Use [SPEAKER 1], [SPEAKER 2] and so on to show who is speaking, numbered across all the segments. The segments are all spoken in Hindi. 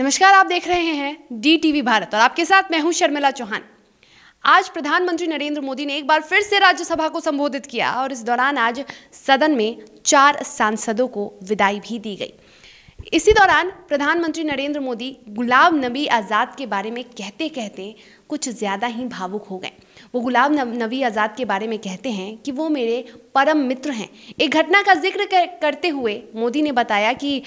[SPEAKER 1] नमस्कार आप देख रहे हैं डी टीवी भारत और आपके साथ मैं हूं शर्मिला चौहान आज प्रधानमंत्री नरेंद्र मोदी ने एक बार फिर से राज्यसभा को संबोधित किया और इस दौरान आज सदन में चार सांसदों को विदाई भी दी गई इसी दौरान प्रधानमंत्री नरेंद्र मोदी गुलाम नबी आज़ाद के बारे में कहते कहते कुछ ज़्यादा ही भावुक हो गए वो गुलाम नबी आज़ाद के बारे में कहते हैं कि वो मेरे परम मित्र हैं एक घटना का जिक्र करते हुए मोदी ने बताया कि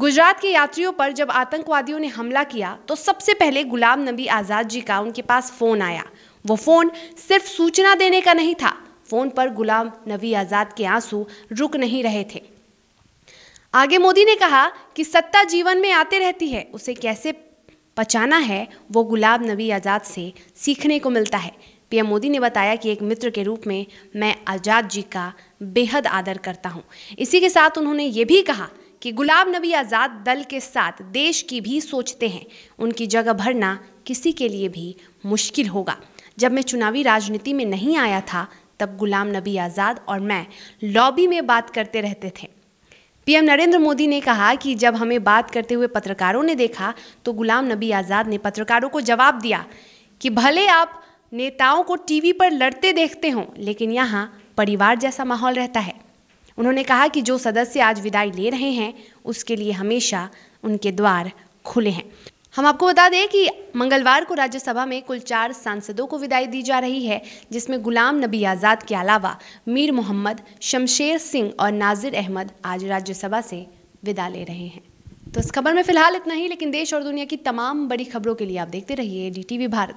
[SPEAKER 1] गुजरात के यात्रियों पर जब आतंकवादियों ने हमला किया तो सबसे पहले गुलाम नबी आज़ाद जी का उनके पास फ़ोन आया वो फ़ोन सिर्फ सूचना देने का नहीं था फ़ोन पर गुलाम नबी आज़ाद के आंसू रुक नहीं रहे थे आगे मोदी ने कहा कि सत्ता जीवन में आते रहती है उसे कैसे पचाना है वो गुलाम नबी आज़ाद से सीखने को मिलता है पीएम मोदी ने बताया कि एक मित्र के रूप में मैं आज़ाद जी का बेहद आदर करता हूँ इसी के साथ उन्होंने ये भी कहा कि गुलाम नबी आज़ाद दल के साथ देश की भी सोचते हैं उनकी जगह भरना किसी के लिए भी मुश्किल होगा जब मैं चुनावी राजनीति में नहीं आया था तब गुलाम नबी आज़ाद और मैं लॉबी में बात करते रहते थे पीएम नरेंद्र मोदी ने कहा कि जब हमें बात करते हुए पत्रकारों ने देखा तो गुलाम नबी आज़ाद ने पत्रकारों को जवाब दिया कि भले आप नेताओं को टीवी पर लड़ते देखते हों लेकिन यहाँ परिवार जैसा माहौल रहता है उन्होंने कहा कि जो सदस्य आज विदाई ले रहे हैं उसके लिए हमेशा उनके द्वार खुले हैं हम आपको बता दें कि मंगलवार को राज्यसभा में कुल चार सांसदों को विदाई दी जा रही है जिसमें गुलाम नबी आज़ाद के अलावा मीर मोहम्मद शमशेर सिंह और नाजिर अहमद आज राज्यसभा से विदा ले रहे हैं तो इस खबर में फिलहाल इतना ही लेकिन देश और दुनिया की तमाम बड़ी खबरों के लिए आप देखते रहिए डी भारत